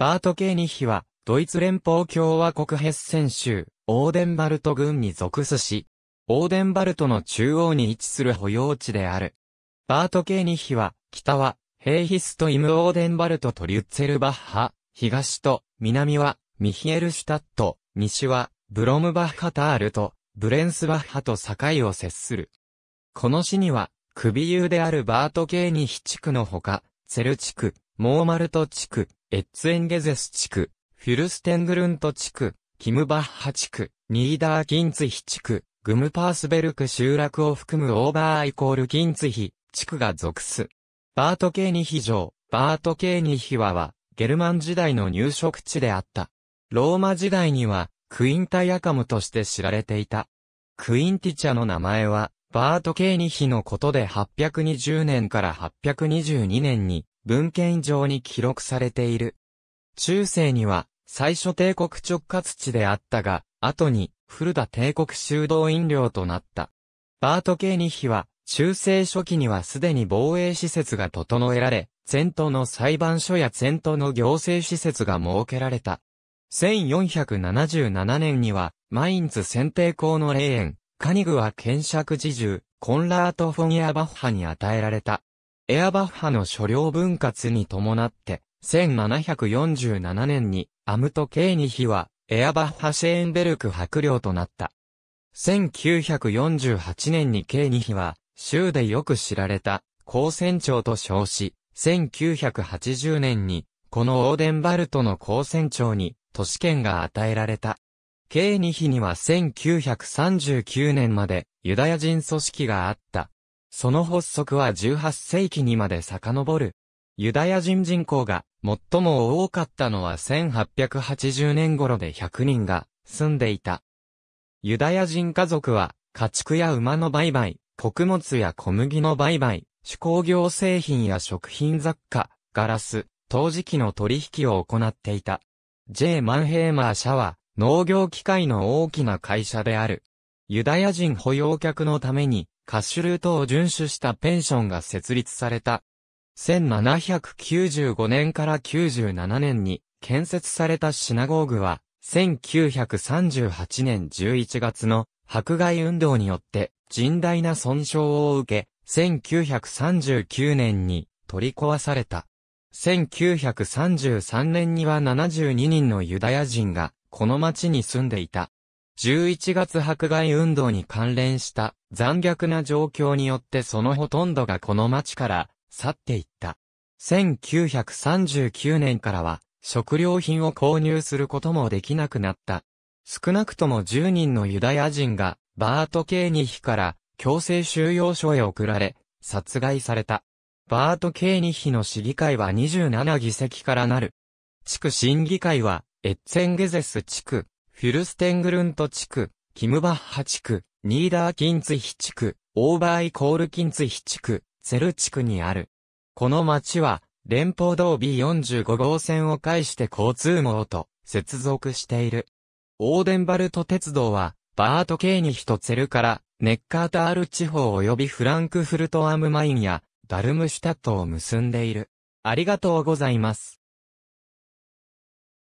バートケーニヒは、ドイツ連邦共和国ヘッセン州、オーデンバルト郡に属すし、オーデンバルトの中央に位置する保養地である。バートケーニヒは、北は、ヘイヒスト・イムオーデンバルトトリュッツェルバッハ、東と、南は、ミヒエルシュタット、西は、ブロムバッハタールと、ブレンスバッハと境を接する。この市には、首有であるバートケーニヒ地区のほか、ツェル地区、モーマルト地区、エッツエンゲゼス地区、フィルステングルント地区、キムバッハ地区、ニーダーギンツヒ地区、グムパースベルク集落を含むオーバーイコールギンツヒ地区が属す。バートケーニヒ城、バートケーニヒワは、ゲルマン時代の入植地であった。ローマ時代には、クインタヤカムとして知られていた。クインティチャの名前は、バートケーニヒのことで820年から822年に、文献上に記録されている。中世には、最初帝国直轄地であったが、後に、古田帝国修道院領となった。バート系ニヒは、中世初期にはすでに防衛施設が整えられ、前頭の裁判所や前頭の行政施設が設けられた。1477年には、マインツ選定校の霊園、カニグは検釈自重、コンラート・フォン・ヤ・バッハに与えられた。エアバッハの所領分割に伴って、1747年にアムト・ケイニヒはエアバッハ・シェーンベルク白領となった。1948年にケイニヒは州でよく知られた高船長と称し、1980年にこのオーデンバルトの高船長に都市圏が与えられた。ケイニヒには1939年までユダヤ人組織があったその発足は18世紀にまで遡る。ユダヤ人人口が最も多かったのは1880年頃で100人が住んでいた。ユダヤ人家族は家畜や馬の売買、穀物や小麦の売買、手工業製品や食品雑貨、ガラス、陶磁器の取引を行っていた。J. マンヘーマー社は農業機械の大きな会社である。ユダヤ人保養客のためにカッシュルートを遵守したペンションが設立された。1795年から97年に建設されたシナゴーグは、1938年11月の迫害運動によって甚大な損傷を受け、1939年に取り壊された。1933年には72人のユダヤ人がこの町に住んでいた。11月迫害運動に関連した残虐な状況によってそのほとんどがこの町から去っていった。1939年からは食料品を購入することもできなくなった。少なくとも10人のユダヤ人がバートケーニヒから強制収容所へ送られ、殺害された。バートケーニヒの市議会は27議席からなる。地区審議会は、エッツェンゲゼス地区、フュルステングルント地区、キムバッハ地区、ニーダーキンツヒ地区、オーバーイコールキンツヒ地区、ェル地区にある。この町は、連邦道 B45 号線を介して交通網と接続している。オーデンバルト鉄道は、バート・ケーニヒとツェルから、ネッカータール地方及びフランクフルト・アムマインや、ダルムシュタットを結んでいる。ありがとうございます。